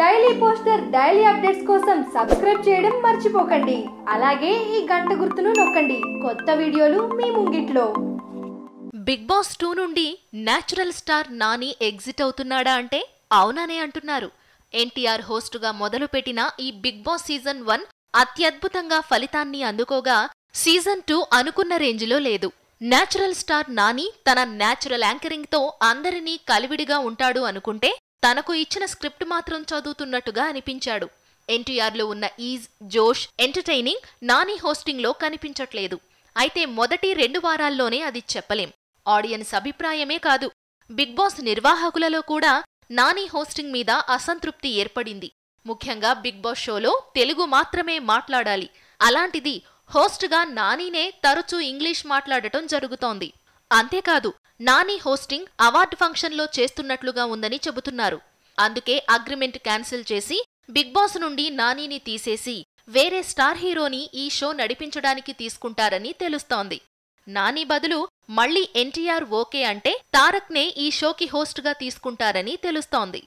daily poster daily updates కోసం subscribe చేయడం మర్చిపోకండి అలాగే ఈ గంట గుర్తును నొక్కండి కొత్త వీడియోలు మీ ముంగిట్లో బిగ్ బాస్ టూ నుండి న్యాచురల్ స్టార్ నాని ఎగ్జిట్ అవుతున్నాడా అంటే అవునానే అంటున్నారు ఎన్టీఆర్ హోస్టుగా మొదలుపెట్టిన ఈ బిగ్ బాస్ సీజన్ వన్ అత్యద్భుతంగా ఫలితాన్ని అందుకోగా సీజన్ టూ అనుకున్న రేంజ్లో లేదు న్యాచురల్ స్టార్ నాని తన న్యాచురల్ యాంకరింగ్తో అందరినీ కలివిడిగా ఉంటాడు అనుకుంటే తనకు ఇచ్చిన స్క్రిప్ట్ మాత్రం చదువుతున్నట్టుగా అనిపించాడు ఎన్టీఆర్లో ఉన్న ఈజ్ జోష్ ఎంటర్టైనింగ్ నాని హోస్టింగ్లో కనిపించట్లేదు అయితే మొదటి రెండు వారాల్లోనే అది చెప్పలేం ఆడియన్స్ అభిప్రాయమే కాదు బిగ్ బాస్ నిర్వాహకులలో కూడా నాని హోస్టింగ్ మీద అసంతృప్తి ఏర్పడింది ముఖ్యంగా బిగ్ బాస్ షోలో తెలుగు మాత్రమే మాట్లాడాలి అలాంటిది హోస్ట్గా నానీనే తరచూ ఇంగ్లీష్ మాట్లాడటం జరుగుతోంది అంతేకాదు నాని హోస్టింగ్ అవార్డు ఫంక్షన్లో చేస్తున్నట్లుగా ఉందని చెబుతున్నారు అందుకే అగ్రిమెంట్ క్యాన్సిల్ చేసి బిగ్ బాస్ నుండి నానీని తీసేసి వేరే స్టార్ హీరోని ఈ షో నడిపించడానికి తీసుకుంటారని తెలుస్తోంది నాని బదులు మళ్లీ ఎన్టీఆర్ ఓకే అంటే తారక్నే ఈ షోకి హోస్ట్గా తీసుకుంటారని తెలుస్తోంది